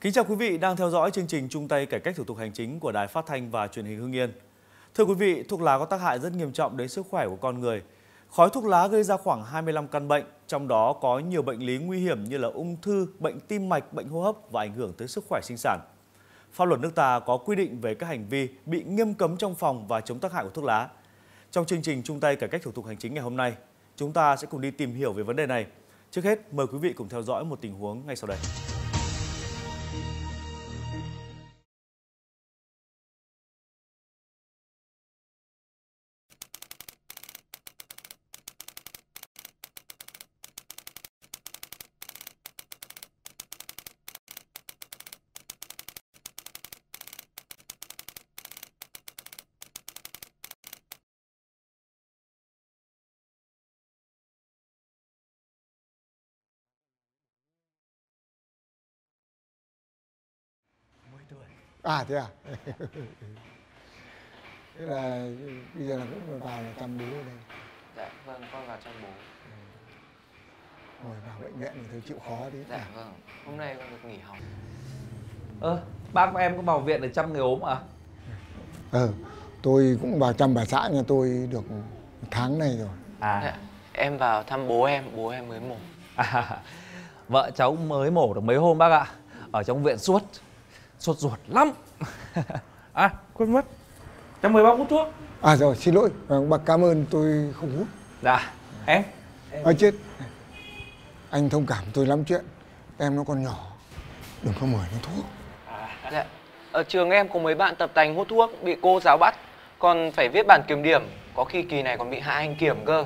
Kính chào quý vị đang theo dõi chương trình chung tay cải cách thủ tục hành chính của Đài Phát thanh và Truyền hình Hưng Yên. Thưa quý vị, thuốc lá có tác hại rất nghiêm trọng đến sức khỏe của con người. Khói thuốc lá gây ra khoảng 25 căn bệnh, trong đó có nhiều bệnh lý nguy hiểm như là ung thư, bệnh tim mạch, bệnh hô hấp và ảnh hưởng tới sức khỏe sinh sản. Pháp luật nước ta có quy định về các hành vi bị nghiêm cấm trong phòng và chống tác hại của thuốc lá. Trong chương trình chung tay cải cách thủ tục hành chính ngày hôm nay, chúng ta sẽ cùng đi tìm hiểu về vấn đề này. Trước hết, mời quý vị cùng theo dõi một tình huống ngay sau đây. à thế à thế là bây giờ là cũng vào là chăm bố ở đây dạ vâng con vào chăm bố ừ. ngồi vào bệnh viện thì thấy chịu khó đi dạ à. vâng hôm nay con được nghỉ học ơ à, bác em có vào viện để chăm người ốm à ờ ừ, tôi cũng vào chăm bà xã nhà tôi được tháng này rồi à dạ, em vào thăm bố em bố em mới mổ à, vợ cháu mới mổ được mấy hôm bác ạ ở trong viện suốt sốt ruột lắm à quên mất cho mười bác hút thuốc à rồi xin lỗi vâng, bác cảm ơn tôi không hút dạ em ở chết anh thông cảm tôi lắm chuyện em nó còn nhỏ đừng có mời nó thuốc à. dạ ở trường em có mấy bạn tập tành hút thuốc bị cô giáo bắt còn phải viết bản kiểm điểm có khi kỳ này còn bị hạ anh kiểm cơ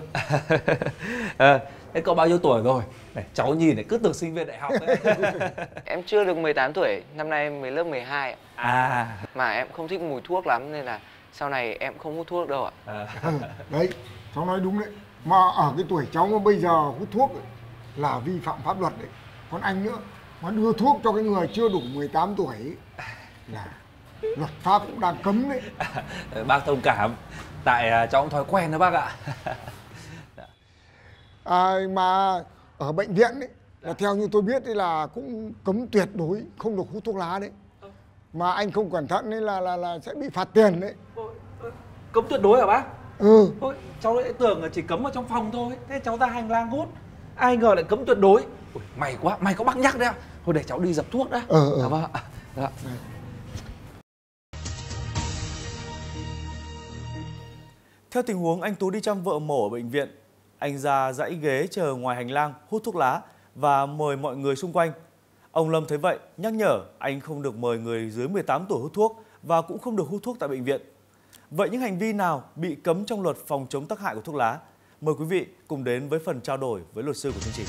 à, thế cậu bao nhiêu tuổi rồi này, cháu nhìn này cứ tưởng sinh viên đại học đấy. em chưa được 18 tuổi năm nay mới lớp 12 ạ. à mà em không thích mùi thuốc lắm nên là sau này em không hút thuốc đâu ạ à. đấy cháu nói đúng đấy mà ở cái tuổi cháu mà bây giờ hút thuốc ấy, là vi phạm pháp luật đấy còn anh nữa mà đưa thuốc cho cái người chưa đủ 18 tuổi ấy, là luật pháp cũng đang cấm đấy bác thông cảm tại à, cháu cũng thói quen đó bác ạ à, mà ở bệnh viện đấy là dạ. theo như tôi biết thì là cũng cấm tuyệt đối không được hút thuốc lá đấy ờ. mà anh không cẩn thận nên là là là sẽ bị phạt tiền đấy cấm tuyệt đối hả bác ừ Ôi, cháu lại tưởng là chỉ cấm ở trong phòng thôi thế cháu ra hành lang hút ai ngờ lại cấm tuyệt đối Ôi, may quá mày có bác nhắc đấy à? thôi để cháu đi dập thuốc đã ừ, ừ. dạ vâng dạ. Vâng theo tình huống anh Tú đi chăm vợ mổ ở bệnh viện anh ra dãy ghế chờ ngoài hành lang hút thuốc lá và mời mọi người xung quanh. Ông Lâm thấy vậy, nhắc nhở anh không được mời người dưới 18 tuổi hút thuốc và cũng không được hút thuốc tại bệnh viện. Vậy những hành vi nào bị cấm trong luật phòng chống tác hại của thuốc lá? Mời quý vị cùng đến với phần trao đổi với luật sư của chương trình.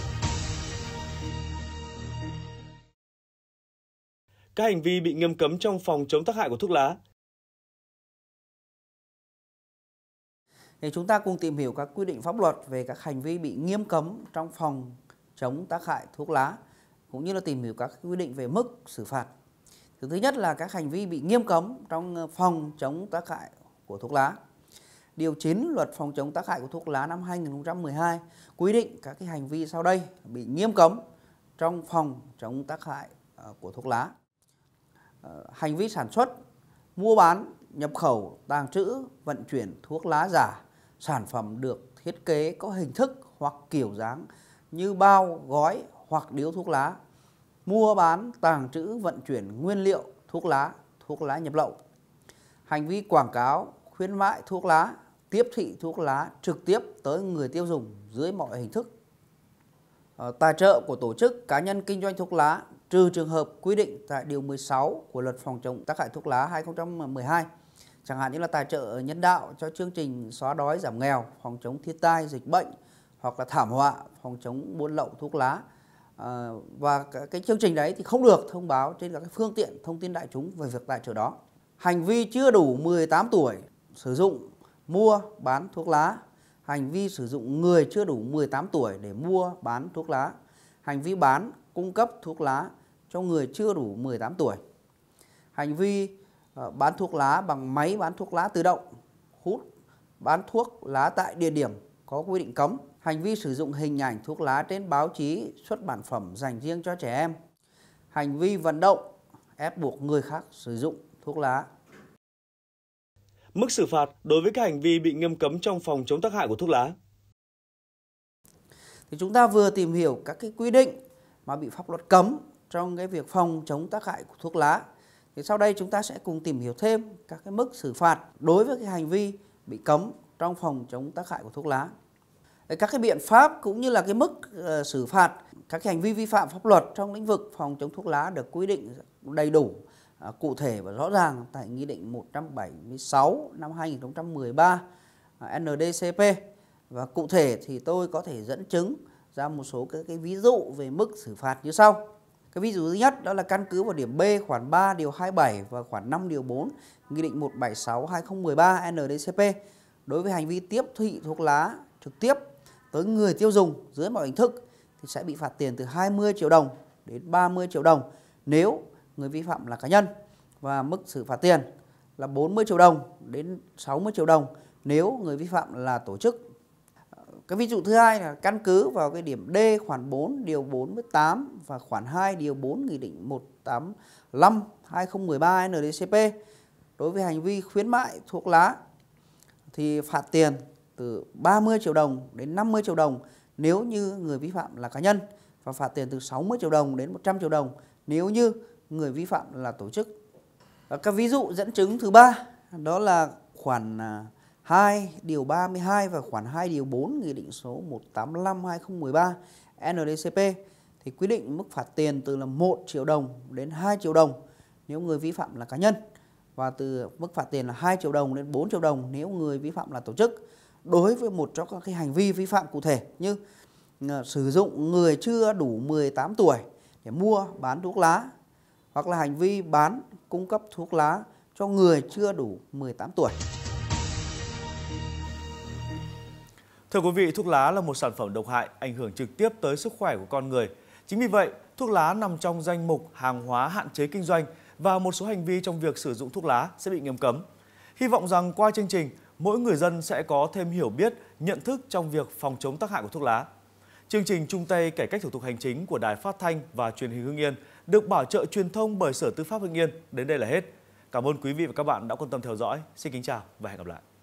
Các hành vi bị nghiêm cấm trong phòng chống tác hại của thuốc lá Thì chúng ta cùng tìm hiểu các quy định pháp luật về các hành vi bị nghiêm cấm trong phòng chống tác hại thuốc lá cũng như là tìm hiểu các quy định về mức xử phạt. Thứ thứ nhất là các hành vi bị nghiêm cấm trong phòng chống tác hại của thuốc lá. Điều 9 Luật phòng chống tác hại của thuốc lá năm 2012 quy định các cái hành vi sau đây bị nghiêm cấm trong phòng chống tác hại ờ, của thuốc lá. Ờ, hành vi sản xuất, mua bán, nhập khẩu, tàng trữ, vận chuyển thuốc lá giả, sản phẩm được thiết kế có hình thức hoặc kiểu dáng như bao, gói hoặc điếu thuốc lá, mua bán, tàng trữ, vận chuyển nguyên liệu thuốc lá, thuốc lá nhập lậu. Hành vi quảng cáo, khuyến mại thuốc lá, tiếp thị thuốc lá trực tiếp tới người tiêu dùng dưới mọi hình thức. Ờ, tài trợ của tổ chức cá nhân kinh doanh thuốc lá trừ trường hợp quy định tại Điều 16 của Luật Phòng chống tác hại thuốc lá 2012 chẳng hạn như là tài trợ nhân đạo cho chương trình xóa đói giảm nghèo, phòng chống thiên tai, dịch bệnh hoặc là thảm họa, phòng chống buôn lậu thuốc lá. À, và cái chương trình đấy thì không được thông báo trên các phương tiện thông tin đại chúng về việc tài trợ đó. Hành vi chưa đủ 18 tuổi sử dụng, mua, bán thuốc lá. Hành vi sử dụng người chưa đủ 18 tuổi để mua, bán thuốc lá. Hành vi bán, cung cấp thuốc lá cho người chưa đủ 18 tuổi. Hành vi Ờ, bán thuốc lá bằng máy bán thuốc lá tự động, hút bán thuốc lá tại địa điểm có quy định cấm, hành vi sử dụng hình ảnh thuốc lá trên báo chí xuất bản phẩm dành riêng cho trẻ em, hành vi vận động ép buộc người khác sử dụng thuốc lá. Mức xử phạt đối với các hành vi bị nghiêm cấm trong phòng chống tác hại của thuốc lá. Thì chúng ta vừa tìm hiểu các cái quy định mà bị pháp luật cấm trong cái việc phòng chống tác hại của thuốc lá thì sau đây chúng ta sẽ cùng tìm hiểu thêm các cái mức xử phạt đối với cái hành vi bị cấm trong phòng chống tác hại của thuốc lá. Các cái biện pháp cũng như là cái mức ờ, xử phạt các cái hành vi vi phạm pháp luật trong lĩnh vực phòng chống thuốc lá được quy định đầy đủ, ờ, cụ thể và rõ ràng tại Nghị định 176 năm 2013 NDCP. Ờ, và cụ thể thì tôi có thể dẫn chứng ra một số các cái ví dụ về mức xử phạt như sau. Cái ví dụ thứ nhất đó là căn cứ vào điểm B khoản 3 điều 27 và khoản 5 điều 4 Nghị định 176 2013 NDCP đối với hành vi tiếp thị thuốc lá trực tiếp tới người tiêu dùng dưới mọi hình thức thì sẽ bị phạt tiền từ 20 triệu đồng đến 30 triệu đồng nếu người vi phạm là cá nhân và mức xử phạt tiền là 40 triệu đồng đến 60 triệu đồng nếu người vi phạm là tổ chức cái ví dụ thứ hai là căn cứ vào cái điểm D khoản 4 điều 48 và khoản 2 điều 4 Nghị định 185 2013 NDCP đối với hành vi khuyến mại thuốc lá thì phạt tiền từ 30 triệu đồng đến 50 triệu đồng nếu như người vi phạm là cá nhân và phạt tiền từ 60 triệu đồng đến 100 triệu đồng nếu như người vi phạm là tổ chức. Các ví dụ dẫn chứng thứ ba đó là khoản à, 2 điều 32 và khoản 2 điều 4 Nghị định số 185 2013 NDCP thì quy định mức phạt tiền từ là 1 triệu đồng đến 2 triệu đồng nếu người vi phạm là cá nhân và từ mức phạt tiền là 2 triệu đồng đến 4 triệu đồng nếu người vi phạm là tổ chức. Đối với một trong các cái hành vi vi phạm cụ thể như ờ, sử dụng người chưa đủ 18 tuổi để mua bán thuốc lá hoặc là hành vi bán cung cấp thuốc lá cho người chưa đủ 18 tuổi. Thưa quý vị, thuốc lá là một sản phẩm độc hại ảnh hưởng trực tiếp tới sức khỏe của con người. Chính vì vậy, thuốc lá nằm trong danh mục hàng hóa hạn chế kinh doanh và một số hành vi trong việc sử dụng thuốc lá sẽ bị nghiêm cấm. Hy vọng rằng qua chương trình, mỗi người dân sẽ có thêm hiểu biết, nhận thức trong việc phòng chống tác hại của thuốc lá. Chương trình chung tay cải cách thủ tục hành chính của Đài Phát thanh và Truyền hình Hưng Yên được bảo trợ truyền thông bởi Sở Tư pháp Hưng Yên. Đến đây là hết. Cảm ơn quý vị và các bạn đã quan tâm theo dõi. Xin kính chào và hẹn gặp lại.